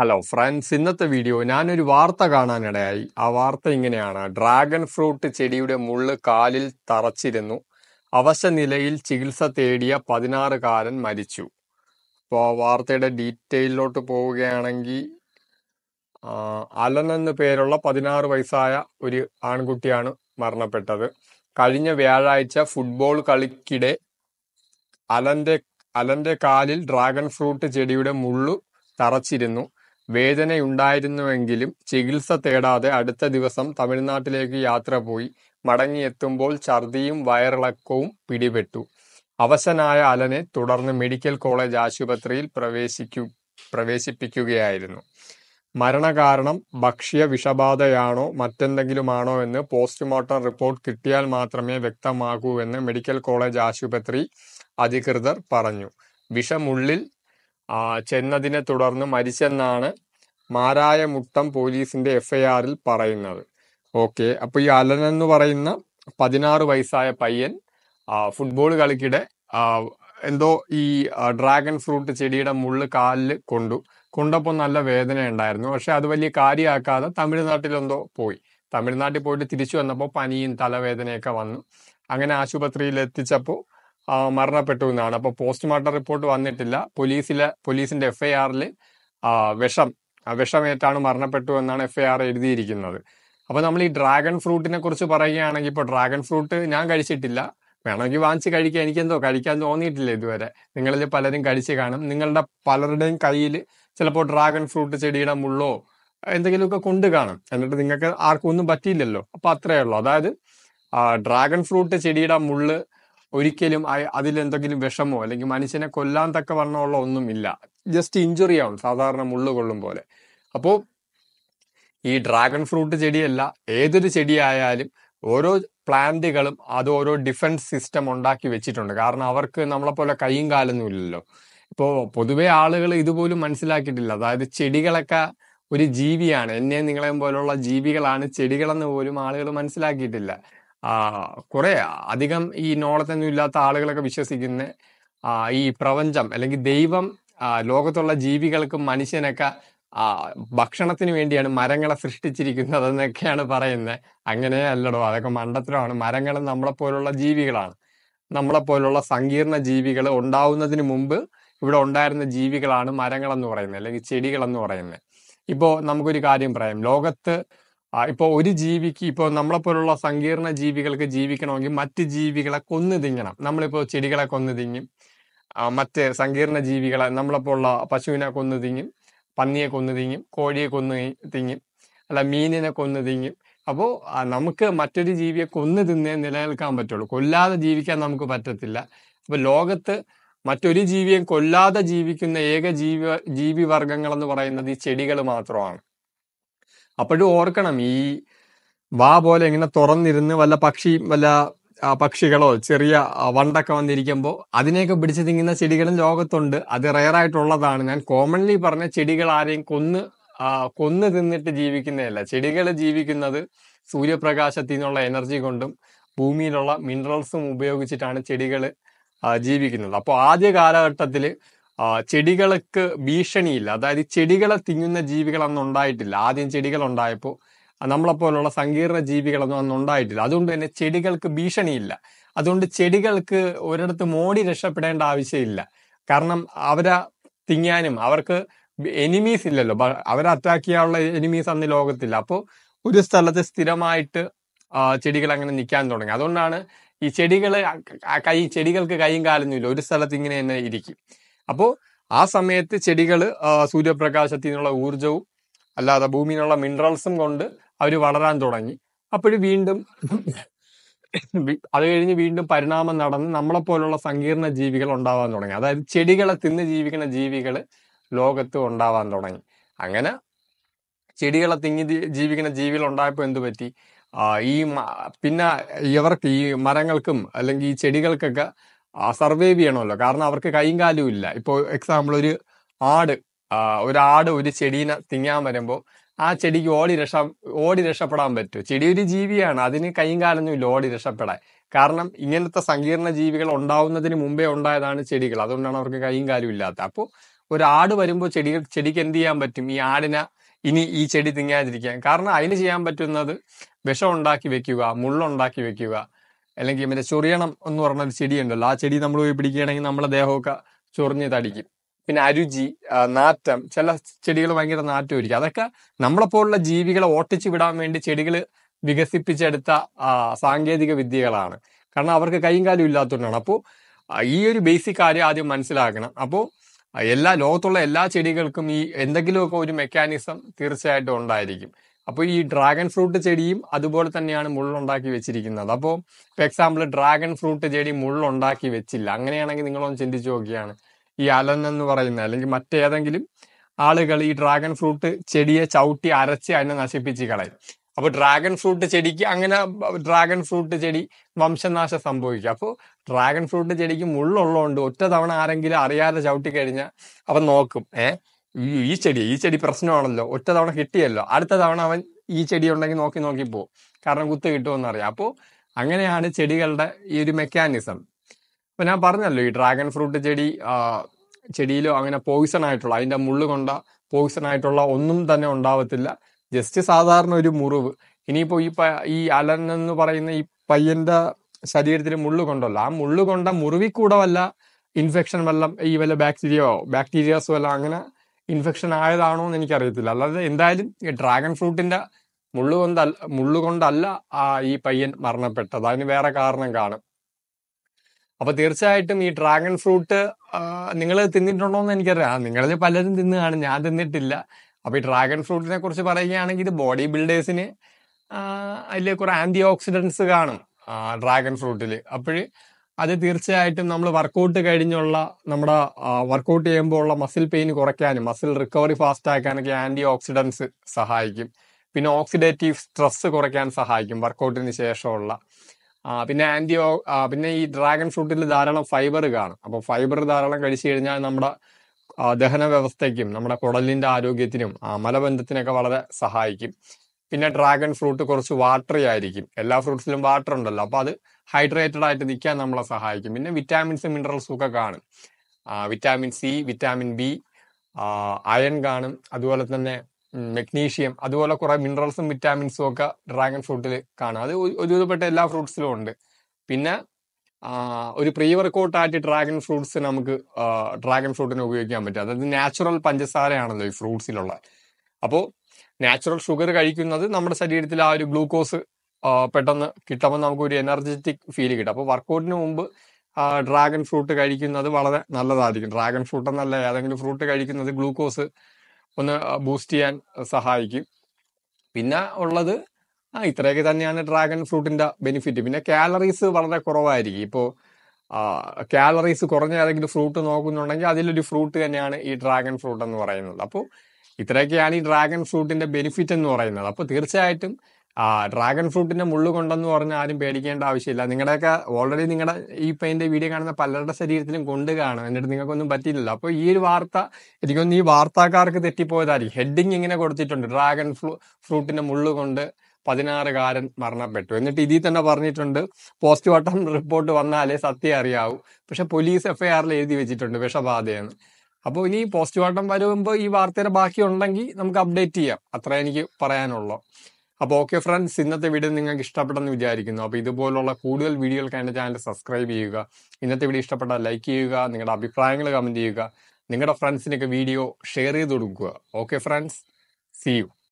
Hello friends ഇന്നത്തെ video ഞാനൊരു വാർത്ത കാണാനിടയായി ആ വാർത്ത ഇങ്ങനെയാണ് ഡ്രാഗൺ ഫ്രൂട്ട് ചെടിയുടെ മുള്ള് കാലിൽ തറച്ചിരുന്നു അവശ നിലയിൽ ചികിത്സ തേടിയ പതിനാറുകാരൻ മരിച്ചു അപ്പോൾ ആ വാർത്തയുടെ ഡീറ്റെയിലോട്ട് പോവുകയാണെങ്കിൽ അലൻ എന്ന പേരുള്ള പതിനാറ് വയസ്സായ ഒരു ആൺകുട്ടിയാണ് മരണപ്പെട്ടത് കഴിഞ്ഞ വ്യാഴാഴ്ച ഫുട്ബോൾ കളിക്കിടെ അലന്റെ അലന്റെ കാലിൽ ഡ്രാഗൺ ഫ്രൂട്ട് ചെടിയുടെ മുള്ളു തറച്ചിരുന്നു വേദനയുണ്ടായിരുന്നുവെങ്കിലും ചികിത്സ തേടാതെ അടുത്ത ദിവസം തമിഴ്നാട്ടിലേക്ക് യാത്ര പോയി. മടങ്ങിയെത്തുമ്പോൾ ഛർദിയും വയറിളക്കവും പിടിപെട്ടു. അവശനായ അലനെ തുടർന്ന് മെഡിക്കൽ കോളേജ് ആശുപത്രിയിൽ പ്രവേശിക്കു പ്രവേശിപ്പിക്കുകയായിരുന്നു. മരണകാരണം വിഷബാധയാണോ മറ്റെന്തെങ്കിലുമാണോ എന്ന് പോസ്റ്റ്മോർട്ടം റിപ്പോർട്ട് കിട്ടിയാൽ മാത്രമേ വ്യക്തമാകൂ എന്ന് മെഡിക്കൽ കോളേജ് ആശുപത്രി അധികൃതർ പറഞ്ഞു. വിഷമുള്ളിൽ ചെന്നതിനെ തുടർന്ന് മരിച്ചെന്നാണ് മാരായ മുട്ടം പോലീസിന്റെ എഫ്ഐആറിൽ പറയുന്നത് ഓക്കെ അപ്പൊ ഈ അലൻ എന്ന് പറയുന്ന പതിനാറ് വയസ്സായ പയ്യൻ ഫുട്ബോൾ കളിക്കിടെ എന്തോ ഈ ഡ്രാഗൺ ഫ്രൂട്ട് ചെടിയുടെ മുള്ള് കാലിൽ കൊണ്ടു കൊണ്ടപ്പോൾ നല്ല വേദന ഉണ്ടായിരുന്നു പക്ഷെ അത് വലിയ കാര്യമാക്കാതെ തമിഴ്നാട്ടിലെന്തോ പോയി തമിഴ്നാട്ടിൽ പോയിട്ട് തിരിച്ചു വന്നപ്പോൾ പനിയും തലവേദനയൊക്കെ വന്നു അങ്ങനെ ആശുപത്രിയിൽ എത്തിച്ചപ്പോൾ മരണപ്പെട്ടു എന്നാണ് അപ്പോൾ പോസ്റ്റ്മോർട്ടം റിപ്പോർട്ട് വന്നിട്ടില്ല പോലീസിലെ പോലീസിന്റെ എഫ്ഐആറിൽ വിഷം വിഷമേറ്റാണ് മരണപ്പെട്ടു എന്നാണ് എഫ്ഐആർ എഴുതിയിരിക്കുന്നത് അപ്പോൾ നമ്മൾ ഈ ഡ്രാഗൺ ഫ്രൂട്ടിനെ കുറിച്ച് പറയുകയാണെങ്കിൽ ഇപ്പൊ ഡ്രാഗൺ ഫ്രൂട്ട് ഞാൻ കഴിച്ചിട്ടില്ല വേണമെങ്കിൽ വാങ്ങിച്ച് കഴിക്കാം എനിക്കെന്തോ കഴിക്കാൻ തോന്നിയിട്ടില്ല ഇതുവരെ നിങ്ങളിൽ പലരും കഴിച്ച് കാണും നിങ്ങളുടെ പലരുടെയും കയ്യിൽ ചിലപ്പോൾ ഡ്രാഗൺ ഫ്രൂട്ട് ചെടിയുടെ മുള്ളോ എന്തെങ്കിലുമൊക്കെ കൊണ്ട് കാണും എന്നിട്ട് നിങ്ങൾക്ക് ആർക്കും ഒന്നും പറ്റിയില്ലല്ലോ അപ്പോൾ അത്രയേ ഉള്ളൂ അതായത് ഡ്രാഗൺ ഫ്രൂട്ട് ചെടിയുടെ മുള്ള് ഒരിക്കലും അതിലെന്തെങ്കിലും വിഷമോ അല്ലെങ്കിൽ മനുഷ്യനെ കൊല്ലാൻ തക്ക വണ്ണമുള്ള ഒന്നുമില്ല ജസ്റ്റ് ഇഞ്ചുറി ആവും സാധാരണ മുള്ളു കൊള്ളും പോലെ അപ്പോൾ ഈ ഡ്രാഗൺ ഫ്രൂട്ട് ചെടിയല്ല ഏതൊരു ചെടിയായാലും ഓരോ പ്ലാന്റുകളും അത് ഓരോ ഡിഫൻസ് സിസ്റ്റം ഉണ്ടാക്കി വെച്ചിട്ടുണ്ട് കാരണം അവർക്ക് നമ്മളെപ്പോലെ കൈയും കാലൊന്നും ഇല്ലല്ലോ ഇപ്പോൾ പൊതുവെ ആളുകൾ ഇതുപോലും മനസ്സിലാക്കിയിട്ടില്ല അതായത് ചെടികളൊക്കെ ഒരു ജീവിയാണ് എന്നെ നിങ്ങളെയും പോലുള്ള ജീവികളാണ് ചെടികളെന്ന് പോലും ആളുകൾ മനസ്സിലാക്കിയിട്ടില്ല കുറെ അധികം ഈ നോളജൊന്നും ഇല്ലാത്ത ആളുകളൊക്കെ വിശ്വസിക്കുന്ന ഈ പ്രപഞ്ചം അല്ലെങ്കിൽ ദൈവം ലോകത്തുള്ള ജീവികൾക്കും മനുഷ്യനൊക്കെ ഭക്ഷണത്തിന് വേണ്ടിയാണ് മരങ്ങളെ സൃഷ്ടിച്ചിരിക്കുന്നത് എന്നൊക്കെയാണ് പറയുന്നത് അങ്ങനെ അല്ലടോ അതൊക്കെ മണ്ടത്തിലാണ് മരങ്ങൾ നമ്മളെപ്പോലുള്ള ജീവികളാണ് നമ്മളെപ്പോലുള്ള സങ്കീർണ ജീവികൾ ഉണ്ടാവുന്നതിന് മുമ്പ് ഇവിടെ ഉണ്ടായിരുന്ന ജീവികളാണ് മരങ്ങളെന്ന് പറയുന്നത് അല്ലെങ്കിൽ ചെടികളെന്ന് പറയുന്നത് ഇപ്പോൾ നമുക്കൊരു കാര്യം പറയാം ലോകത്ത് ഇപ്പൊ ഒരു ജീവിക്ക് നമ്മളെ പോലുള്ള സങ്കീർണ ജീവികൾക്ക് ജീവിക്കണമെങ്കിൽ മറ്റ് ജീവികളെ കൊന്നു തിങ്ങണം നമ്മളിപ്പോ ചെടികളെ കൊന്നു തിങ്ങും മറ്റ് സങ്കീർണ ജീവികളെ നമ്മളെപ്പോലുള്ള പശുവിനെ കൊന്നു തിങ്ങും പന്നിയെ കൊന്നു തിങ്ങും കോഴിയെ കൊന്നു തിങ്ങും അല്ല മീനിനെ കൊന്നു തിങ്ങും അപ്പോൾ നമുക്ക് മറ്റൊരു ജീവിയെ കൊന്നു തിന്നേ നിലനിൽക്കാൻ പറ്റുള്ളൂ കൊല്ലാതെ ജീവിക്കാൻ നമുക്ക് പറ്റത്തില്ല അപ്പോൾ ലോകത്ത് മറ്റൊരു ജീവിയെ കൊല്ലാതെ ജീവിക്കുന്ന ഏക ജീവി വർഗങ്ങൾ എന്ന് പറയുന്നത് ഈ ചെടികൾ മാത്രമാണ് അപ്പോഴും ഓർക്കണം ഈ വാ പോലെ ഇങ്ങനെ തുറന്നിരുന്ന് വല്ല പക്ഷി വല്ല പക്ഷികളോ ചെറിയ വണ്ടൊക്കെ വന്നിരിക്കുമ്പോൾ അതിനെയൊക്കെ പിടിച്ച് തിങ്ങുന്ന ചെടികളും ലോകത്തുണ്ട് അത് റയറായിട്ടുള്ളതാണ് ഞാൻ കോമൺലി പറഞ്ഞ ചെടികൾ ആരെയും കൊന്ന് കൊന്നു തിന്നിട്ട് ജീവിക്കുന്നതല്ല ചെടികൾ ജീവിക്കുന്നത് സൂര്യപ്രകാശത്തിൽ നിന്നുള്ള എനർജി കൊണ്ടും ഭൂമിയിലുള്ള മിനറൽസും ഉപയോഗിച്ചിട്ടാണ് ചെടികൾ ജീവിക്കുന്നത് അപ്പോൾ ആദ്യ കാലഘട്ടത്തിൽ ചെടികൾക്ക് ഭീഷണിയില്ല അതായത് ചെടികളെ തിന്നുന്ന ജീവികളൊന്നും ഉണ്ടായിട്ടില്ല ആദ്യം ചെടികൾ ഉണ്ടായപ്പോൾ നമ്മളെപ്പോലുള്ള സങ്കീർണ ജീവികളൊന്നും അന്ന് ഉണ്ടായിട്ടില്ല അതുകൊണ്ട് തന്നെ ചെടികൾക്ക് ഭീഷണിയില്ല അതുകൊണ്ട് ചെടികൾക്ക് ഒരിടത്ത് മോടി രക്ഷപ്പെടേണ്ട ആവശ്യമില്ല കാരണം അവരെ തിങ്ങാനും അവർക്ക് എനിമീസ് ഇല്ലല്ലോ അവരെ അറ്റാക്ക് ചെയ്യാനുള്ള എനിമീസ് അന്ന് ലോകത്തില്ല അപ്പോൾ ഒരു സ്ഥലത്ത് സ്ഥിരമായിട്ട് ചെടികൾ അങ്ങനെ നിൽക്കാൻ തുടങ്ങി അതുകൊണ്ടാണ് ഈ ചെടികൾ കൈ ചെടികൾക്ക് കൈയും കാലൊന്നുമില്ല ഒരു സ്ഥലത്ത് ഇങ്ങനെ തന്നെ ഇരിക്കും അപ്പോൾ ആ സമയത്ത് ചെടികൾ സൂര്യപ്രകാശത്തിൽ നിന്നുള്ള ഊർജവും അല്ലാതെ ഭൂമിയിലുള്ള മിനറൽസും കൊണ്ട് അവർ വളരാൻ തുടങ്ങി അപ്പോഴും വീണ്ടും അത് കഴിഞ്ഞ് വീണ്ടും പരിണാമം നടന്ന് നമ്മളെ പോലുള്ള സങ്കീർണ ജീവികൾ ഉണ്ടാവാൻ തുടങ്ങി അതായത് ചെടികളെ തിന്ന് ജീവിക്കുന്ന ജീവികൾ ലോകത്ത് ഉണ്ടാവാൻ തുടങ്ങി അങ്ങനെ ചെടികളെ തിങ്ങി ജീവിക്കുന്ന ജീവികൾ ഉണ്ടായപ്പോൾ എന്തു പറ്റി ഈ പിന്നെ ഇവർക്ക് ഈ മരങ്ങൾക്കും അല്ലെങ്കിൽ ഈ ചെടികൾക്കൊക്കെ ആ സർവൈവ് ചെയ്യണമല്ലോ കാരണം അവർക്ക് കൈയും കാലും ഇല്ല ഇപ്പോൾ എക്സാമ്പിൾ ഒരു ആട് ഒരു ആട് ഒരു ചെടീനെ തിങ്ങാൻ വരുമ്പോൾ ആ ചെടിക്ക് ഓടി രക്ഷ ഓടി രക്ഷപ്പെടാൻ പറ്റും ചെടി ഒരു ജീവിയാണ് അതിന് കൈയും കാലൊന്നും ഇല്ല ഓടി രക്ഷപ്പെടാൻ കാരണം ഇങ്ങനത്തെ സങ്കീർണ ജീവികൾ ഉണ്ടാവുന്നതിന് മുമ്പേ ഉണ്ടായതാണ് ചെടികൾ അതുകൊണ്ടാണ് അവർക്ക് കൈയും കാലും ഇല്ലാത്തത് അപ്പോൾ ഒരു ആട് വരുമ്പോൾ ചെടി ചെടിക്ക് എന്ത് ചെയ്യാൻ പറ്റും ഈ ആടിനെ ഇനി ഈ ചെടി തിങ്ങാതിരിക്കാൻ കാരണം അതിന് ചെയ്യാൻ പറ്റുന്നത് വിഷം ഉണ്ടാക്കി വെക്കുക മുള്ളുണ്ടാക്കി വെക്കുക അല്ലെങ്കിൽ മറ്റേ ചൊറിയണം എന്ന് പറഞ്ഞ ഒരു ഉണ്ടല്ലോ ആ ചെടി നമ്മൾ പോയി പിടിക്കുകയാണെങ്കിൽ നമ്മളെ ദേഹമൊക്കെ ചൊറിഞ്ഞ് തടിക്കും പിന്നെ അരുചി നാറ്റം ചില ചെടികൾ ഭയങ്കര ഇരിക്കും അതൊക്കെ നമ്മളെപ്പോലുള്ള ജീവികളെ ഓട്ടിച്ചു വിടാൻ വേണ്ടി ചെടികൾ വികസിപ്പിച്ചെടുത്ത സാങ്കേതിക വിദ്യകളാണ് കാരണം അവർക്ക് കൈയും കാലും ഇല്ലാത്തതുകൊണ്ടാണ് അപ്പോൾ ഈ ഒരു ബേസിക് കാര്യം ആദ്യം മനസ്സിലാക്കണം അപ്പോൾ എല്ലാ ലോകത്തുള്ള എല്ലാ ചെടികൾക്കും ഈ എന്തെങ്കിലുമൊക്കെ ഒരു മെക്കാനിസം തീർച്ചയായിട്ടും ഉണ്ടായിരിക്കും അപ്പോൾ ഈ ഡ്രാഗൺ ഫ്രൂട്ട് ചെടിയും അതുപോലെ തന്നെയാണ് മുള്ളുണ്ടാക്കി വെച്ചിരിക്കുന്നത് അപ്പോൾ ഇപ്പോൾ എക്സാമ്പിൾ ഡ്രാഗൺ ഫ്രൂട്ട് ചെടി മുള്ളുണ്ടാക്കി വെച്ചില്ല അങ്ങനെയാണെങ്കിൽ നിങ്ങളൊന്ന് ചിന്തിച്ച് നോക്കിയാണ് ഈ അലന്നെന്ന് എന്ന് പറയുന്ന അല്ലെങ്കിൽ മറ്റേതെങ്കിലും ആളുകൾ ഈ ഡ്രാഗൺ ഫ്രൂട്ട് ചെടിയെ ചവിട്ടി അരച്ച് അതിനെ നശിപ്പിച്ച് കളയും അപ്പോൾ ഡ്രാഗൺ ഫ്രൂട്ട് ചെടിക്ക് അങ്ങനെ ഡ്രാഗൺ ഫ്രൂട്ട് ചെടി വംശനാശം സംഭവിക്കും അപ്പോൾ ഡ്രാഗൺ ഫ്രൂട്ട് ചെടിക്ക് മുള്ളുള്ളതുകൊണ്ട് ഒറ്റ തവണ ആരെങ്കിലും അറിയാതെ ചവിട്ടി കഴിഞ്ഞാൽ അവൻ നോക്കും ഏഹ് ഈ ചെടി ഈ ചെടി പ്രശ്നമാണല്ലോ ഒറ്റ തവണ കിട്ടിയല്ലോ അടുത്ത തവണ അവൻ ഈ ചെടി ഉണ്ടെങ്കിൽ നോക്കി നോക്കി പോകും കാരണം കുത്ത് അറിയാം അപ്പോൾ അങ്ങനെയാണ് ചെടികളുടെ ഈ ഒരു മെക്കാനിസം അപ്പോൾ ഞാൻ പറഞ്ഞല്ലോ ഈ ഡ്രാഗൺ ഫ്രൂട്ട് ചെടി ചെടിയിലോ അങ്ങനെ പോയിസൺ ആയിട്ടുള്ള അതിൻ്റെ മുള്ളു കൊണ്ട പോയിസൺ ആയിട്ടുള്ള ഒന്നും തന്നെ ഉണ്ടാവത്തില്ല ജസ്റ്റ് സാധാരണ ഒരു മുറിവ് ഇനിയിപ്പോൾ ഈ ഈ അലൻ എന്ന് പറയുന്ന ഈ പയ്യന്റെ ശരീരത്തിൽ മുള്ളു കൊണ്ടല്ലോ ആ മുള്ളു കൊണ്ട മുറിവിൽ കൂടെ വല്ല ഇൻഫെക്ഷൻ വല്ല ഈ വല്ല ബാക്ടീരിയോ ബാക്ടീരിയാസോ വല്ല അങ്ങനെ ഇൻഫെക്ഷൻ ആയതാണോ എന്ന് എനിക്കറിയത്തില്ല അല്ലാതെ എന്തായാലും ഈ ഡ്രാഗൺ ഫ്രൂട്ടിന്റെ മുള്ളു കൊണ്ടല്ല മുള്ളു കൊണ്ടല്ല ആ ഈ പയ്യൻ മരണപ്പെട്ടത് അതിന് വേറെ കാരണം കാണും അപ്പൊ തീർച്ചയായിട്ടും ഈ ഡ്രാഗൺ ഫ്രൂട്ട് നിങ്ങൾ തിന്നിട്ടുണ്ടോ എന്ന് എനിക്കറിയാം നിങ്ങളിൽ പലരും തിന്നുകയാണ് ഞാൻ തിന്നിട്ടില്ല അപ്പൊ ഈ ഡ്രാഗൺ ഫ്രൂട്ടിനെ കുറിച്ച് പറയുകയാണെങ്കിൽ ഇത് ബോഡി ബിൽഡേഴ്സിന് അതിൽ കുറെ ആന്റി ഓക്സിഡൻസ് കാണും ഡ്രാഗൺ ഫ്രൂട്ടിൽ അപ്പോൾ അത് തീർച്ചയായിട്ടും നമ്മൾ വർക്കൗട്ട് കഴിഞ്ഞുള്ള നമ്മുടെ വർക്കൗട്ട് ചെയ്യുമ്പോൾ ഉള്ള മസിൽ പെയിൻ കുറയ്ക്കാനും മസിൽ റിക്കവറി ഫാസ്റ്റ് ആക്കാനൊക്കെ ആന്റി ഓക്സിഡൻസ് സഹായിക്കും പിന്നെ ഓക്സിഡേറ്റീവ് സ്ട്രെസ് കുറയ്ക്കാൻ സഹായിക്കും വർക്കൗട്ടിന് ശേഷമുള്ള പിന്നെ ആന്റി പിന്നെ ഈ ഡ്രാഗൺ ഫ്രൂട്ടിൽ ധാരാളം ഫൈബർ കാണും അപ്പോൾ ഫൈബർ ധാരാളം കഴിച്ചു കഴിഞ്ഞാൽ നമ്മുടെ ദഹന വ്യവസ്ഥയ്ക്കും നമ്മുടെ കുടലിന്റെ ആരോഗ്യത്തിനും മലബന്ധത്തിനൊക്കെ വളരെ സഹായിക്കും പിന്നെ ഡ്രാഗൺ ഫ്രൂട്ട് കുറച്ച് വാട്ടറി ആയിരിക്കും എല്ലാ ഫ്രൂട്ട്സിലും വാട്ടർ ഉണ്ടല്ലോ അപ്പോൾ അത് ഹൈഡ്രേറ്റഡ് ആയിട്ട് നിൽക്കാൻ നമ്മളെ സഹായിക്കും പിന്നെ വിറ്റാമിൻസ് മിനറൽസും ഒക്കെ കാണും vitamin C vitamin B iron കാണും അതുപോലെ തന്നെ മെഗ്നീഷ്യം അതുപോലെ കുറെ മിനറൽസും വിറ്റാമിൻസും ഒക്കെ ഡ്രാഗൺ ഫ്രൂട്ടിൽ കാണാം അത് ഒരുവിധപ്പെട്ട എല്ലാ ഫ്രൂട്ട്സിലും ഉണ്ട് പിന്നെ ഒരു പ്രീ വർക്കൗട്ട് ആയിട്ട് ഡ്രാഗൺ ഫ്രൂട്ട്സ് നമുക്ക് ഡ്രാഗൺ ഫ്രൂട്ടിനെ ഉപയോഗിക്കാൻ പറ്റും അതായത് നാച്ചുറൽ പഞ്ചസാരയാണല്ലോ ഈ ഫ്രൂട്ട്സിലുള്ള അപ്പോൾ നാച്ചുറൽ ഷുഗർ കഴിക്കുന്നത് നമ്മുടെ ശരീരത്തിൽ ആ ഒരു ഗ്ലൂക്കോസ് പെട്ടെന്ന് കിട്ടുമ്പോൾ നമുക്ക് ഒരു എനർജറ്റിക് ഫീൽ കിട്ടും അപ്പോൾ വർക്കൗട്ടിന് മുമ്പ് ഡ്രാഗൺ ഫ്രൂട്ട് കഴിക്കുന്നത് വളരെ നല്ലതായിരിക്കും ഡ്രാഗൺ ഫ്രൂട്ട് എന്നല്ല ഏതെങ്കിലും ഫ്രൂട്ട് കഴിക്കുന്നത് ഗ്ലൂക്കോസ് ഒന്ന് ബൂസ്റ്റ് ചെയ്യാൻ സഹായിക്കും പിന്നെ ഉള്ളത് ആ ഇത്രയൊക്കെ തന്നെയാണ് ഡ്രാഗൺ ഫ്രൂട്ടിന്റെ ബെനിഫിറ്റ് പിന്നെ കാലറീസ് വളരെ കുറവായിരിക്കും ഇപ്പോൾ കാലറീസ് കുറഞ്ഞ ഏതെങ്കിലും ഫ്രൂട്ട് നോക്കുന്നുണ്ടെങ്കിൽ അതിലൊരു ഫ്രൂട്ട് തന്നെയാണ് ഈ ഡ്രാഗൺ ഫ്രൂട്ട് എന്ന് പറയുന്നത് അപ്പോൾ ഇത്രയൊക്കെയാണ് ഈ ഡ്രാഗൺ ഫ്രൂട്ടിന്റെ ബെനിഫിറ്റ് എന്ന് പറയുന്നത് അപ്പോൾ തീർച്ചയായിട്ടും ആ ഡ്രാഗൺ ഫ്രൂട്ടിന്റെ മുള്ളു കൊണ്ടെന്ന് പറഞ്ഞാൽ ആരും പേടിക്കേണ്ട ആവശ്യമില്ല നിങ്ങളുടെയൊക്കെ ഓൾറെഡി നിങ്ങളുടെ ഈ പെയിന്റെ വീഡിയോ കാണുന്ന പലരുടെ ശരീരത്തിലും കൊണ്ട് കാണും എന്നിട്ട് നിങ്ങൾക്കൊന്നും പറ്റിയില്ലല്ലോ അപ്പോൾ ഈ ഒരു വാർത്ത എനിക്കൊന്ന് ഈ വാർത്താക്കാർക്ക് തെറ്റിപ്പോയതായിരിക്കും ഹെഡിങ് ഇങ്ങനെ കൊടുത്തിട്ടുണ്ട് ഡ്രാഗൺ ഫ്രൂ ഫ്രൂട്ടിന്റെ മുള്ളു കൊണ്ട് പതിനാറുകാരൻ മരണപ്പെട്ടു എന്നിട്ട് ഇതിൽ തന്നെ പറഞ്ഞിട്ടുണ്ട് പോസ്റ്റ്മോർട്ടം റിപ്പോർട്ട് വന്നാലേ സത്യം അറിയാവൂ പക്ഷെ പോലീസ് എഫ്ഐആറിൽ എഴുതി വെച്ചിട്ടുണ്ട് വിഷബാധയെന്ന് അപ്പോൾ ഇനി പോസ്റ്റ്മോർട്ടം വരുമ്പോൾ ഈ വാർത്തയുടെ ബാക്കി ഉണ്ടെങ്കിൽ നമുക്ക് അപ്ഡേറ്റ് ചെയ്യാം അത്ര എനിക്ക് പറയാനുള്ളൂ അപ്പോൾ ഓക്കെ ഫ്രണ്ട്സ് ഇന്നത്തെ വീഡിയോ നിങ്ങൾക്ക് ഇഷ്ടപ്പെട്ടെന്ന് വിചാരിക്കുന്നു അപ്പോൾ ഇതുപോലുള്ള കൂടുതൽ വീഡിയോകൾക്ക് എൻ്റെ ചാനൽ സബ്സ്ക്രൈബ് ചെയ്യുക ഇന്നത്തെ വീഡിയോ ഇഷ്ടപ്പെട്ടാൽ ലൈക്ക് ചെയ്യുക നിങ്ങളുടെ അഭിപ്രായങ്ങൾ കമൻറ്റ് ചെയ്യുക നിങ്ങളുടെ ഫ്രണ്ട്സിനൊക്കെ വീഡിയോ ഷെയർ ചെയ്ത് കൊടുക്കുക ഓക്കെ ഫ്രണ്ട്സ് സി യു